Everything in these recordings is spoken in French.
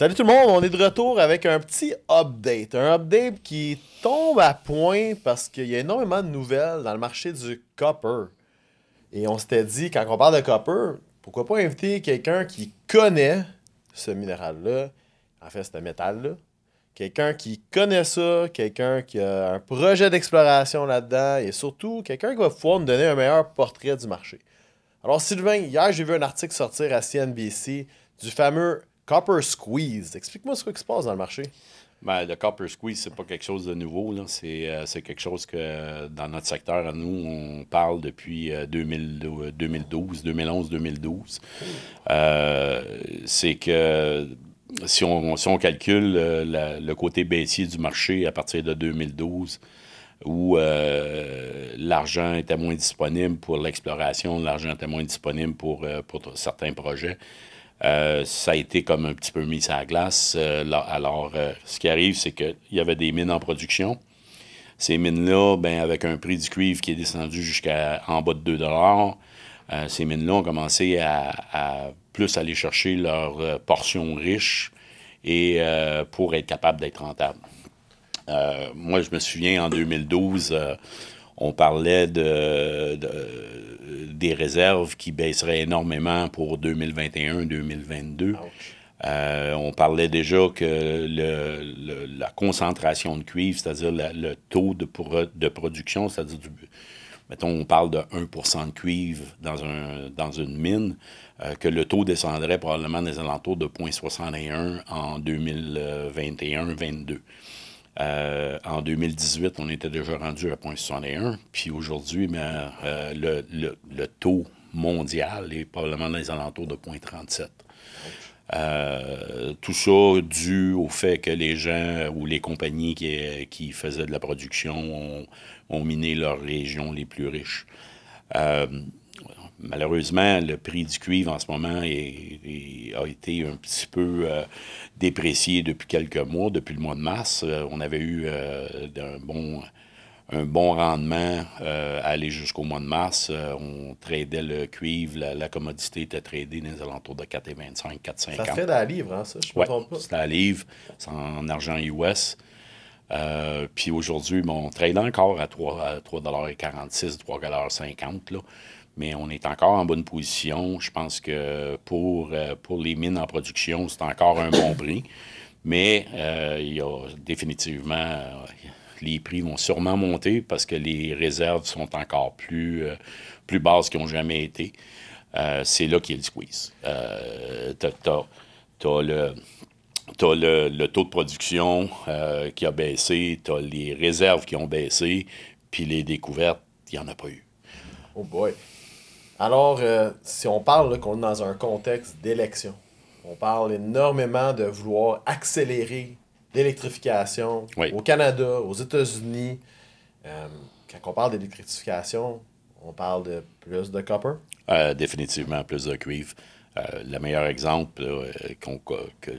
Salut tout le monde, on est de retour avec un petit update. Un update qui tombe à point parce qu'il y a énormément de nouvelles dans le marché du copper. Et on s'était dit, quand on parle de copper, pourquoi pas inviter quelqu'un qui connaît ce minéral-là, en fait, ce métal-là, quelqu'un qui connaît ça, quelqu'un qui a un projet d'exploration là-dedans et surtout quelqu'un qui va pouvoir nous donner un meilleur portrait du marché. Alors Sylvain, hier j'ai vu un article sortir à CNBC du fameux Copper Squeeze, explique-moi ce qui se passe dans le marché. Ben, le Copper Squeeze, c'est pas quelque chose de nouveau. Euh, c'est, quelque chose que dans notre secteur, à nous, on parle depuis 2012, 2011, 2012. c'est que si on, si calcule euh, le côté baissier du marché à partir de 2012, où euh, l'argent était moins disponible pour l'exploration, l'argent était moins disponible pour, pour certains projets. Euh, ça a été comme un petit peu mis à la glace. Euh, alors, euh, ce qui arrive, c'est qu'il y avait des mines en production. Ces mines-là, ben, avec un prix du cuivre qui est descendu jusqu'à en bas de 2 ces mines-là ont commencé à, plus aller chercher leur portion riche et pour être capable d'être rentable. moi, je me souviens en 2012, on parlait de, des réserves qui baisseraient énormément pour 2021-2022. Euh, on parlait déjà que la concentration de cuivre, c'est-à-dire le taux de, de production, c'est-à-dire mettons, on parle de 1 de cuivre dans, un, dans une mine, euh, que le taux descendrait probablement des alentours de 0,61 en 2021-22. Euh, en 2018, on était déjà rendu à 0,61. Puis aujourd'hui, ben, euh, le, taux mondial est probablement dans les alentours de 0,37. Euh, tout ça dû au fait que les gens ou les compagnies qui, qui faisaient de la production ont miné leurs régions les plus riches. Malheureusement, le prix du cuivre en ce moment a été un petit peu euh, déprécié depuis quelques mois, depuis le mois de mars. Euh, on avait eu euh, un, bon, rendement à aller jusqu'au mois de mars. on tradait le cuivre, la, commodité était tradée dans les alentours de 4,25, 4,50. Ça fait la livre, hein, ça, je me pas. c'est la livre, c'est en argent US. puis aujourd'hui, on trade encore à 3,46 3,50 mais on est encore en bonne position. Je pense que pour, euh, pour les mines en production, c'est encore un bon prix. Mais euh, il y a définitivement, euh, les prix vont sûrement monter parce que les réserves sont encore plus, plus basses qu'ils n'ont jamais été. c'est là qu'il y a le squeeze. tu as, le, le, taux de production qui a baissé, tu as les réserves qui ont baissé, puis les découvertes, il n'y en a pas eu. Oh boy. Alors, euh, si on parle qu'on est dans un contexte d'élection, on parle énormément de vouloir accélérer l'électrification au Canada, aux États-Unis. Euh, quand on parle d'électrification, on parle de plus de copper? Euh, définitivement plus de cuivre. Euh, le meilleur exemple euh,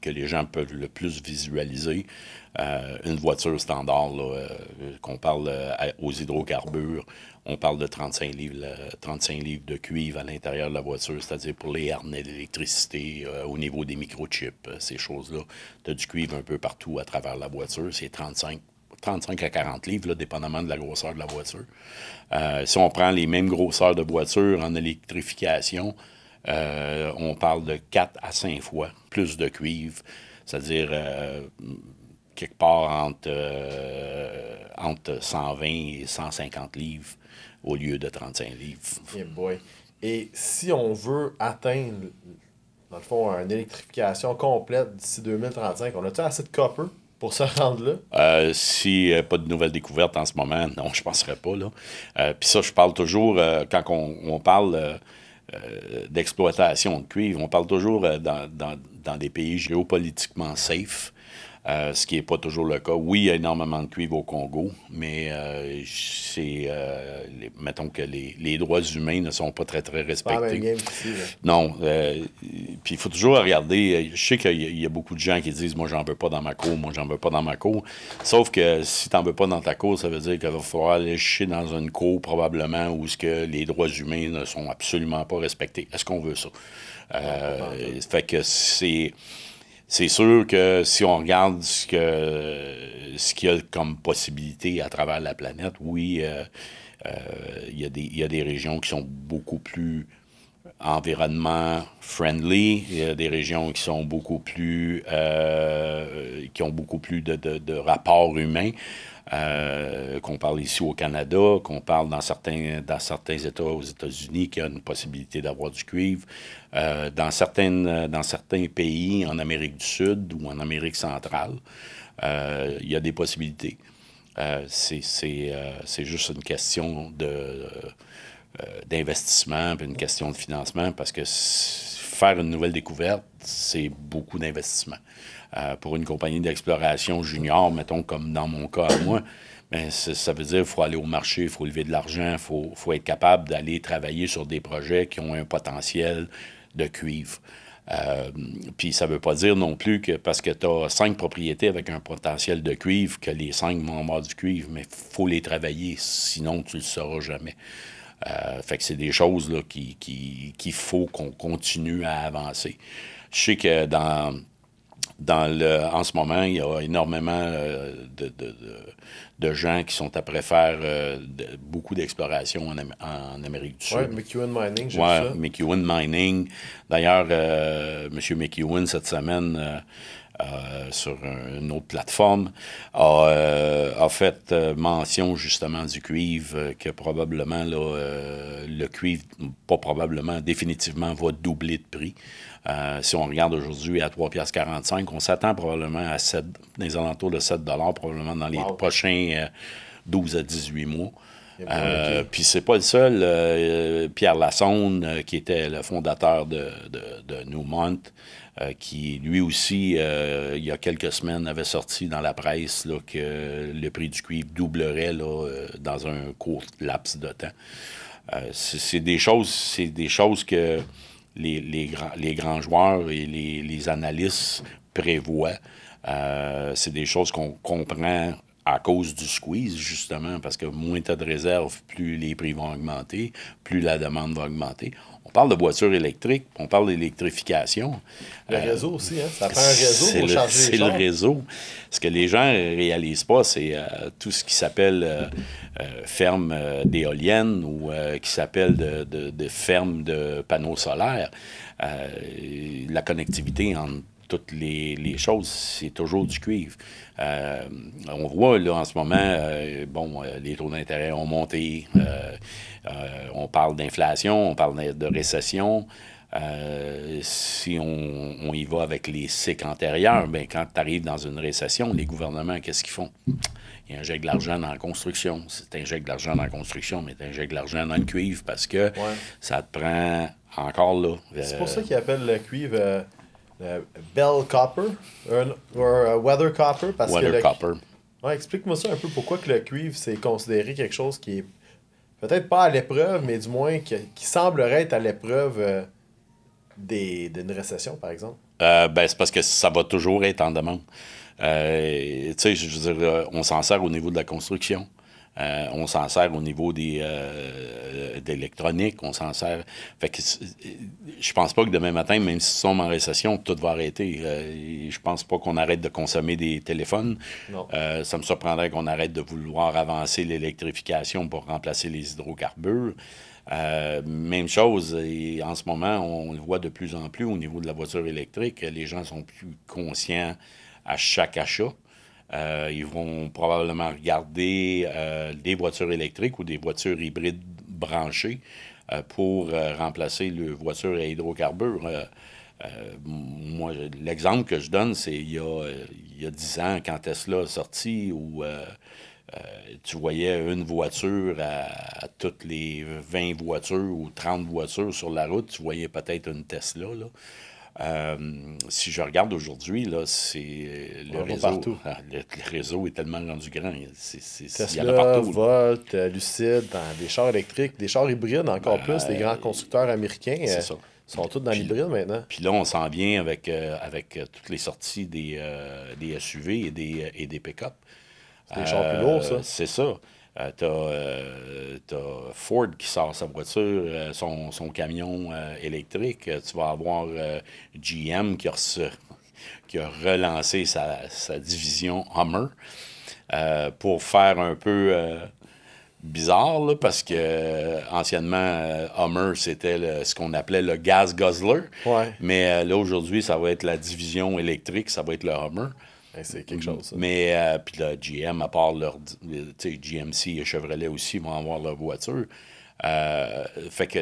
que, les gens peuvent le plus visualiser, euh, une voiture standard, qu'on parle aux hydrocarbures, on parle de 35 livres, de cuivre à l'intérieur de la voiture, c'est-à-dire pour les harnais d'électricité, au niveau des microchips, ces choses-là. Tu as du cuivre un peu partout à travers la voiture, c'est 35 à 40 livres, dépendamment de la grosseur de la voiture. si on prend les mêmes grosseurs de voiture en électrification, euh, on parle de 4 à 5 fois plus de cuivre, c'est-à-dire euh, quelque part entre, euh, entre 120 et 150 livres au lieu de 35 livres. Et si on veut atteindre, dans le fond, une électrification complète d'ici 2035, on a-tu assez de copper pour se rendre là? Euh, si pas de nouvelles découvertes en ce moment, non, je ne penserais pas. Puis ça, je parle toujours, quand on, on parle euh, d'exploitation de cuivre. On parle toujours euh, dans, dans, dans, des pays géopolitiquement safe euh, ce qui n'est pas toujours le cas. Oui, il y a énormément de cuivre au Congo, mais euh, c'est, euh, mettons que les, droits humains ne sont pas très, très respectés. non, puis il faut toujours regarder, je sais qu'il y, a beaucoup de gens qui disent, moi, j'en veux pas dans ma cour, moi, j'en veux pas dans ma cour. Sauf que si tu n'en veux pas dans ta cour, ça veut dire qu'il va falloir aller chier dans une cour probablement où ce que les droits humains ne sont absolument pas respectés. Est-ce qu'on veut ça? fait que c'est c'est sûr que si on regarde ce qu'il y a comme possibilité à travers la planète, oui, euh, euh, il y, a des régions qui sont beaucoup plus environnement friendly, il y a des régions qui sont beaucoup plus euh, qui ont beaucoup plus de rapports humains. Euh, qu'on parle ici au Canada, qu'on parle dans certains, dans certains États aux États-Unis qui a une possibilité d'avoir du cuivre, euh, dans, certaines, dans certains pays en Amérique du Sud ou en Amérique centrale, euh, il y a des possibilités. c'est juste une question de d'investissement, une question de financement, parce que faire une nouvelle découverte, c'est beaucoup d'investissement. Euh, pour une compagnie d'exploration junior, mettons comme dans mon cas à moi, ben, ça veut dire qu'il faut aller au marché, il faut lever de l'argent, il faut, faut, être capable d'aller travailler sur des projets qui ont un potentiel de cuivre. Euh, puis ça ne veut pas dire non plus que parce que tu as cinq propriétés avec un potentiel de cuivre, que les cinq vont avoir du cuivre, mais il faut les travailler, sinon tu ne le sauras jamais. Euh, fait que c'est des choses là, qui, qu'il faut qu'on continue à avancer. Je sais que dans, dans le, en ce moment, il y a énormément euh, de, de, gens qui sont après faire euh, beaucoup d'exploration en, Amérique du Sud. Oui, McEwen Mining, j'ai ouais, ça. McEwen Mining. D'ailleurs, M. McEwen, cette semaine euh, sur une autre plateforme, a, euh, fait euh, mention justement du cuivre, que probablement le cuivre, pas probablement, définitivement va doubler de prix. si on regarde aujourd'hui à 3,45 on s'attend probablement à 7, des alentours de 7 probablement dans les prochains 12 à 18 mois. puis c'est pas le seul. Pierre Lassonde, qui était le fondateur de, de Newmont, euh, qui lui aussi, euh, il y a quelques semaines, avait sorti dans la presse que le prix du cuivre doublerait euh, dans un court laps de temps. c'est des choses, c'est des choses que les, grands, joueurs et les, analystes prévoient. c'est des choses qu'on comprend à cause du squeeze, justement, parce que moins tu as de réserves, plus les prix vont augmenter, plus la demande va augmenter. On parle de voitures électriques, on parle d'électrification. Le euh, réseau aussi, hein? ça fait un réseau pour les gens. C'est le réseau. Ce que les gens ne réalisent pas, c'est euh, tout ce qui s'appelle euh, ferme d'éoliennes ou qui s'appelle de, de, ferme de panneaux solaires. la connectivité entre toutes les, choses, c'est toujours du cuivre. Euh, on voit là en ce moment, euh, bon, euh, les taux d'intérêt ont monté, on parle d'inflation, on parle de récession. si on, y va avec les cycles antérieurs, ben, quand tu arrives dans une récession, les gouvernements, qu'est-ce qu'ils font? Ils injectent de l'argent dans la construction. C'est tu de l'argent dans la construction, mais tu injectes de l'argent dans le cuivre parce que ça te prend encore là. C'est pour ça qu'ils appellent le cuivre euh, Bell Copper, ou Weather Copper. Parce que Explique-moi ça un peu pourquoi que le cuivre, c'est considéré quelque chose qui est peut-être pas à l'épreuve, mais du moins qui, semblerait être à l'épreuve euh, d'une récession, par exemple. Euh, ben, c'est parce que ça va toujours être en demande. tu sais, je veux dire, on s'en sert au niveau de la construction. Euh, on s'en sert au niveau des euh, euh d'électronique, on s'en sert. Euh, je pense pas que demain matin, même si sommes en récession, tout va arrêter. je pense pas qu'on arrête de consommer des téléphones. ça me surprendrait qu'on arrête de vouloir avancer l'électrification pour remplacer les hydrocarbures. même chose, en ce moment, on le voit de plus en plus au niveau de la voiture électrique. Les gens sont plus conscients à chaque achat. Euh, ils vont probablement regarder euh, des voitures électriques ou des voitures hybrides branchées euh, pour remplacer les voitures à hydrocarbures. l'exemple que je donne, c'est il, y a 10 ans, quand Tesla est sorti, où tu voyais une voiture à, toutes les 20 voitures ou 30 voitures sur la route, tu voyais peut-être une Tesla. Là. Euh, si je regarde aujourd'hui, là, c'est le réseau. Ah, le, réseau est tellement rendu grand. C'est, c'est, il y a partout. Volt, euh, Lucid, des chars électriques, des chars hybrides encore ben, plus. des grands constructeurs américains euh, sont tous dans l'hybride maintenant. Puis là, on s'en vient avec, avec toutes les sorties des, des SUV et des, et des pick-up. C'est des chars plus lourds, ça. C'est ça. Euh, tu as euh, Ford qui sort sa voiture, euh, son, camion électrique. Tu vas avoir GM qui a, qui a relancé sa, division Hummer pour faire un peu bizarre, parce que anciennement, Hummer, c'était ce qu'on appelait le gas guzzler. Mais là, aujourd'hui, ça va être la division électrique, ça va être le Hummer. Ben, c'est quelque mm. chose. Mais euh, puis la GM, à part leur GMC et Chevrolet aussi vont avoir leur voiture. Euh, fait que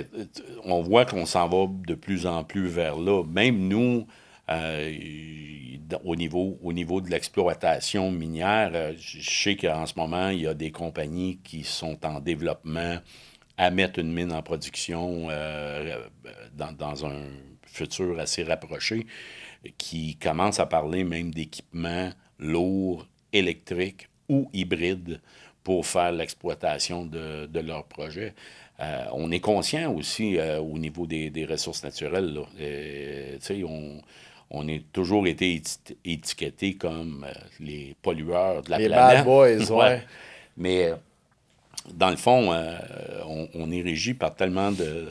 on voit qu'on s'en va de plus en plus vers là. Même nous, euh, au, niveau, au niveau de l'exploitation minière, je sais qu'en ce moment, il y a des compagnies qui sont en développement à mettre une mine en production euh, dans, un futur assez rapproché, qui commence à parler même d'équipements lourds, électriques ou hybrides pour faire l'exploitation de, de leurs projets. Euh, on est conscient aussi euh, au niveau des, ressources naturelles. on, a toujours été étiquetés comme les pollueurs de la planète. Les bad boys, oui. ouais. Mais dans le fond, euh, on, est régi par tellement de,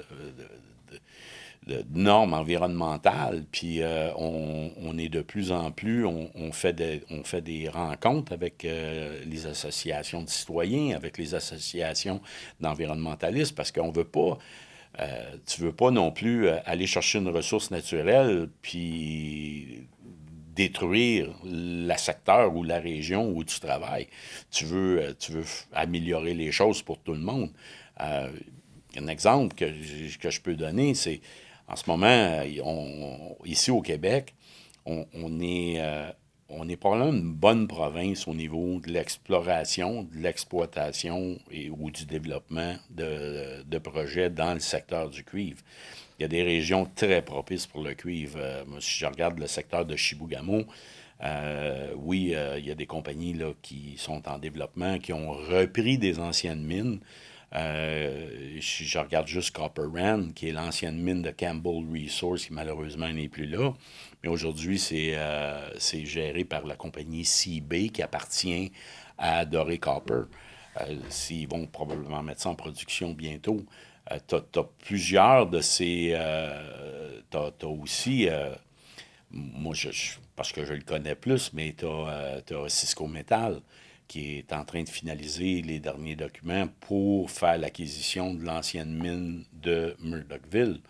normes environnementales, puis euh, on, est de plus en plus, on, fait, des, on fait des rencontres avec euh, les associations de citoyens, avec les associations d'environnementalistes, parce qu'on ne veut pas... tu veux pas non plus aller chercher une ressource naturelle, puis détruire le secteur ou la région où tu travailles. Tu veux, euh, tu veux améliorer les choses pour tout le monde. Euh, un exemple que, que, je peux donner, c'est en ce moment, euh, ici au Québec, on, est on est probablement une bonne province au niveau de l'exploration, de l'exploitation ou du développement de, projets dans le secteur du cuivre. Il y a des régions très propices pour le cuivre. Euh, si je regarde le secteur de Chibougamau, euh, oui, euh, il y a des compagnies qui sont en développement, qui ont repris des anciennes mines. Euh, je, regarde juste Copper Rand, qui est l'ancienne mine de Campbell Resource, qui malheureusement n'est plus là. Mais aujourd'hui, c'est euh, géré par la compagnie CB qui appartient à Doré Copper. Euh, S'ils vont probablement mettre ça en production bientôt. Euh, tu as, plusieurs de ces. tu as, aussi moi, je, parce que je le connais plus, mais tu as, Cisco Metal, qui est en train de finaliser les derniers documents pour faire l'acquisition de l'ancienne mine de Murdochville.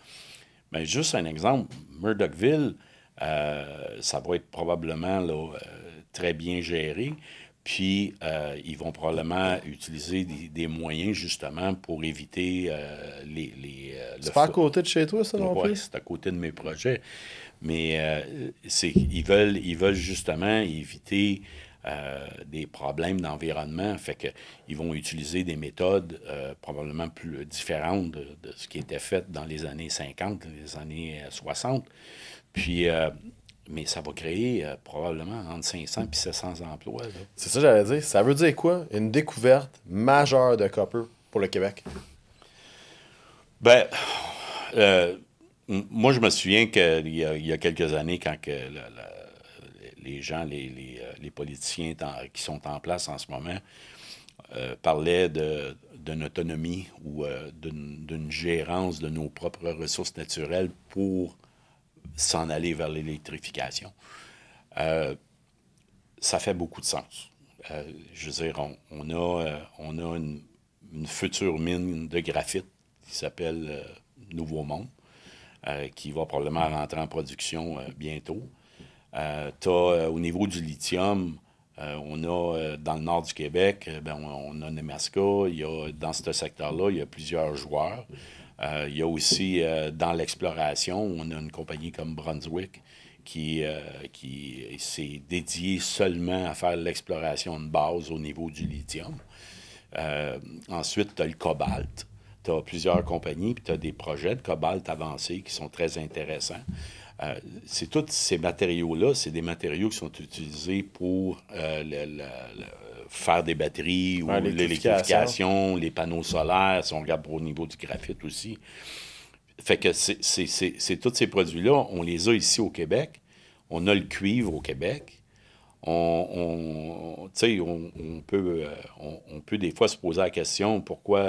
Mais juste un exemple, Murdochville, euh, ça va être probablement euh, très bien géré. Puis, euh, ils vont probablement utiliser des, moyens, justement, pour éviter les... c'est pas à côté de chez toi, ça, non Oui, c'est à côté de mes projets. Mais c'est, ils, veulent, ils veulent, justement, éviter euh, des problèmes d'environnement. Fait qu'ils vont utiliser des méthodes euh, probablement plus différentes de, ce qui était fait dans les années 50, les années 60. Euh, Puis, mais ça va créer probablement entre 500 et 700 emplois. C'est ça que j'allais dire. Ça veut dire quoi? Une découverte majeure de copper pour le Québec? Ben, moi, je me souviens qu'il y, y, a quelques années, quand que les gens, les, euh, politiciens qui sont en place en ce moment, euh, parlaient d'une autonomie ou euh, d'une gérance de nos propres ressources naturelles pour s'en aller vers l'électrification. ça fait beaucoup de sens. je veux dire, on, a, on a une, une, future mine de graphite qui s'appelle Nouveau Monde, qui va probablement rentrer en production bientôt. Euh, as, euh, au niveau du lithium, euh, on a euh, dans le nord du Québec, ben, on, a Nemaska. dans ce secteur-là, il y a plusieurs joueurs. il y a aussi dans l'exploration, on a une compagnie comme Brunswick qui, qui s'est dédiée seulement à faire l'exploration de base au niveau du lithium. ensuite, tu as le cobalt. Tu as plusieurs compagnies, puis tu as des projets de cobalt avancés qui sont très intéressants. Euh, c'est tous ces matériaux-là, c'est des matériaux qui sont utilisés pour euh, faire des batteries ou l'électrification, les panneaux solaires, si on regarde au niveau du graphite aussi. Fait que c'est tous ces produits-là, on les a ici au Québec. On a le cuivre au Québec. On, on, on, peut, euh, on, peut des fois se poser la question pourquoi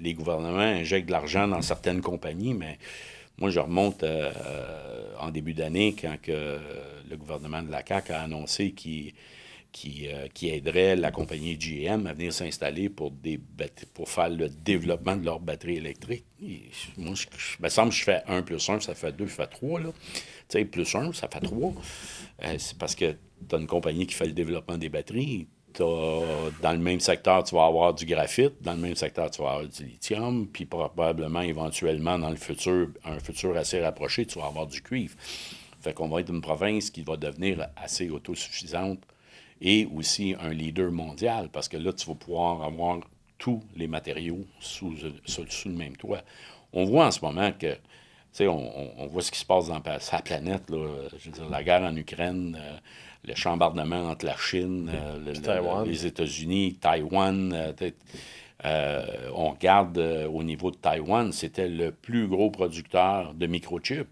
les gouvernements injectent de l'argent dans certaines compagnies, mais moi, je remonte euh, en début d'année quand que le gouvernement de la CAQ a annoncé qu'il qui, euh, aiderait la compagnie GM à venir s'installer pour, pour faire le développement de leurs batteries électriques. moi, je, me semble que je fais 1 plus 1, ça fait deux, ça fait 3. Là. Tu sais, plus 1, ça fait 3. Euh, c'est parce que tu as une compagnie qui fait le développement des batteries dans le même secteur, tu vas avoir du graphite, dans le même secteur, tu vas avoir du lithium, puis probablement, éventuellement, dans le futur, un futur assez rapproché, tu vas avoir du cuivre. Fait qu'on va être une province qui va devenir assez autosuffisante et aussi un leader mondial, parce que là, tu vas pouvoir avoir tous les matériaux sous, le même toit. On voit en ce moment que tu sais, on, voit ce qui se passe dans sa planète. Là. Je veux dire, la guerre en Ukraine, euh, le chambardement entre la Chine, euh, les États-Unis, Taïwan. Euh, euh, on regarde au niveau de Taïwan, c'était le plus gros producteur de microchips.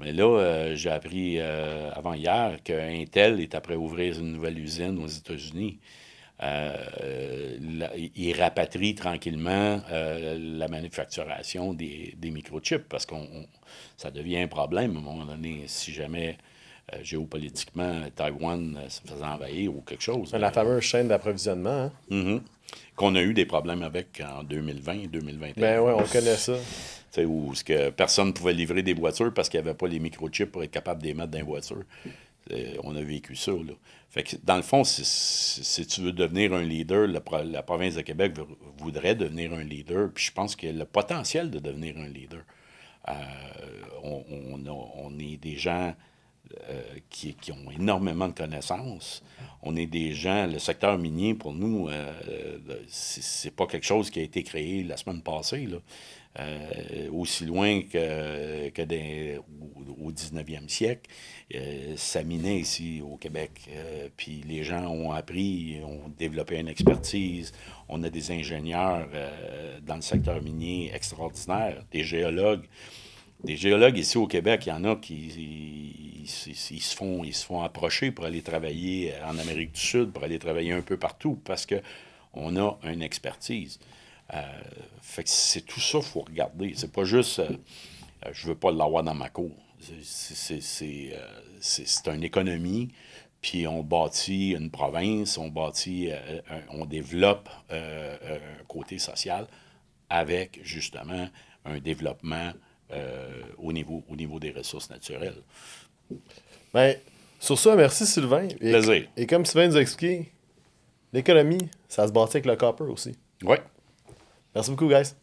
Mais là, j'ai appris avant hier qu'Intel est après ouvrir une nouvelle usine aux États-Unis. il rapatrie tranquillement la manufacturation des, des microchips parce que ça devient un problème à un moment donné si jamais euh, géopolitiquement, Taïwan se euh, faisait envahir ou quelque chose. La fameuse chaîne d'approvisionnement. Hein? Mm-hmm. Qu'on a eu des problèmes avec en 2020, 2021. Ben oui, on connaît ça. sais où que personne ne pouvait livrer des voitures parce qu'il n'y avait pas les microchips pour être capable d'émettre voitures. Euh, on a vécu ça. Là. Fait que, dans le fond, si, tu veux devenir un leader, la, province de Québec voudrait devenir un leader. Puis je pense qu'il a le potentiel de devenir un leader. on, est des gens euh, qui, qui, ont énormément de connaissances. On est des gens, le secteur minier, pour nous, euh, c'est pas quelque chose qui a été créé la semaine passée, là. Euh, aussi loin que, que au 19e siècle, ça minait ici au Québec. puis les gens ont appris, ont développé une expertise. On a des ingénieurs dans le secteur minier extraordinaires, des géologues. Des géologues ici au Québec, il y en a qui se, font, ils se font approcher pour aller travailler en Amérique du Sud, pour aller travailler un peu partout, parce qu'on a une expertise. Euh, fait que c'est tout ça qu'il faut regarder. C'est pas juste je euh, euh, je veux pas l'avoir dans ma cour. C'est une économie, puis on bâtit une province, on bâtit, on développe un côté social avec justement un développement euh, au, niveau, au niveau des ressources naturelles. mais ben, sur ça, merci Sylvain. Et, Plaisir. Et comme Sylvain nous a expliqué, l'économie, ça se bâtit avec le copper aussi. ouais Merci beaucoup, guys.